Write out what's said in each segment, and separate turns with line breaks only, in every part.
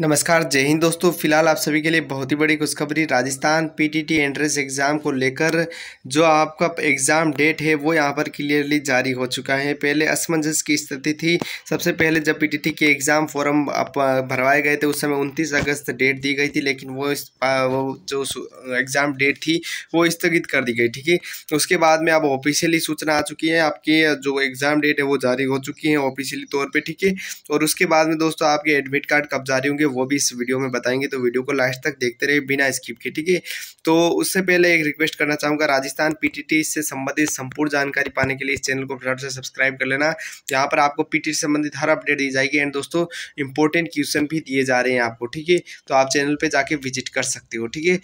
नमस्कार जय हिंद दोस्तों फिलहाल आप सभी के लिए बहुत ही बड़ी खुशखबरी राजस्थान पीटीटी एंट्रेंस एग्ज़ाम को लेकर जो आपका एग्ज़ाम डेट है वो यहाँ पर क्लियरली जारी हो चुका है पहले असमंजस की स्थिति थी सबसे पहले जब पीटीटी के एग्ज़ाम फॉर्म भरवाए गए थे उस समय उनतीस अगस्त डेट दी गई थी लेकिन वो इस वो जो एग्ज़ाम डेट थी वो स्थगित कर दी गई ठीक है उसके बाद में अब ऑफिशियली सूचना आ चुकी है आपकी जो एग्ज़ाम डेट है वो जारी हो चुकी है ऑफिशियली तौर पर ठीक है और उसके बाद में दोस्तों आपके एडमिट कार्ड कब जारी होंगे है वो भी इस वीडियो में बताएंगे तो वीडियो को लास्ट तक देखते रहे बिना स्किप के ठीक है तो उससे पहले एक रिक्वेस्ट करना चाहूँगा राजस्थान पीटीटी से संबंधित संपूर्ण जानकारी पाने के लिए इस चैनल को फटाफट से सब्सक्राइब कर लेना यहाँ पर आपको पी से संबंधित हर अपडेट दी जाएगी एंड दोस्तों इंपॉर्टेंट क्वेश्चन भी दिए जा रहे हैं आपको ठीक है तो आप चैनल पर जाके विजिट कर सकते हो ठीक है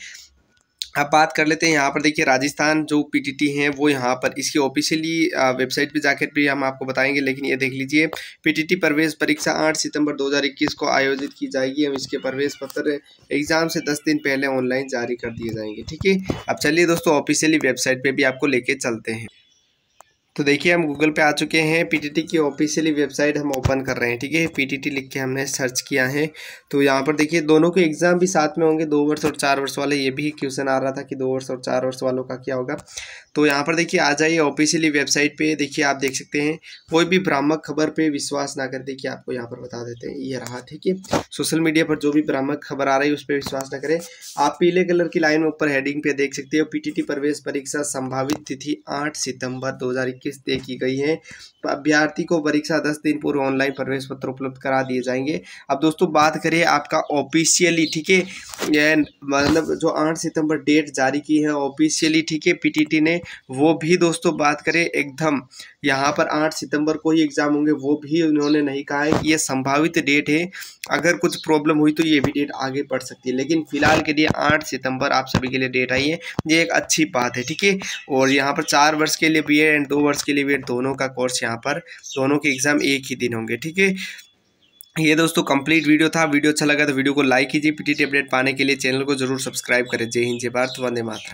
अब बात कर लेते हैं यहाँ पर देखिए राजस्थान जो पीटीटी हैं वो यहाँ पर इसकी ऑफिशियली वेबसाइट पे जाकर भी हम आपको बताएंगे लेकिन ये देख लीजिए पीटीटी प्रवेश परीक्षा 8 सितंबर 2021 को आयोजित की जाएगी हम इसके प्रवेश पत्र एग्ज़ाम से 10 दिन पहले ऑनलाइन जारी कर दिए जाएंगे ठीक है अब चलिए दोस्तों ऑफिशियली वेबसाइट पर भी आपको लेके चलते हैं तो देखिए हम गूगल पे आ चुके हैं पीटीटी की ऑफिशियली वेबसाइट हम ओपन कर रहे हैं ठीक है पीटीटी लिख के हमने सर्च किया है तो यहाँ पर देखिए दोनों के एग्ज़ाम भी साथ में होंगे दो वर्ष और चार वर्ष वाले ये भी क्वेश्चन आ रहा था कि दो वर्ष और चार वर्ष वालों का क्या होगा तो यहाँ पर देखिए आ जाइए ऑफिशियली वेबसाइट पर देखिए आप देख सकते हैं कोई भी भ्रामक खबर पर विश्वास ना कर कि आपको यहाँ पर बता देते हैं ये रहा ठीक है सोशल मीडिया पर जो भी भ्रामक खबर आ रही है उस पर विश्वास ना करें आप पीले कलर की लाइन ऊपर हेडिंग पे देख सकते हो पी प्रवेश परीक्षा संभावित तिथि आठ सितंबर दो इक्कीस तय की गई है अभ्यार्थी को परीक्षा दस दिन पूर्व ऑनलाइन प्रवेश पत्र उपलब्ध करा दिए जाएंगे अब दोस्तों बात करें आपका ऑफिशियली ठीक है मतलब जो आठ सितंबर डेट जारी की है ऑफिशियली ठीक है पीटीटी ने वो भी दोस्तों बात करें एकदम यहाँ पर आठ सितंबर को ही एग्ज़ाम होंगे वो भी उन्होंने नहीं कहा है कि ये संभावित डेट है अगर कुछ प्रॉब्लम हुई तो ये भी डेट आगे बढ़ सकती है लेकिन फिलहाल के लिए आठ सितंबर आप सभी के लिए डेट आई है ये एक अच्छी बात है ठीक है और यहाँ पर चार वर्ष के लिए बी एंड दो कोर्स के लिए भी दोनों का कोर्स यहाँ पर दोनों के एग्ज़ाम एक ही दिन होंगे ठीक है ये दोस्तों कंप्लीट वीडियो था वीडियो अच्छा लगा तो वीडियो को लाइक कीजिए पीटीटी अपडेट पाने के लिए चैनल को जरूर सब्सक्राइब करें जय हिंद जय भारत वंदे मातरम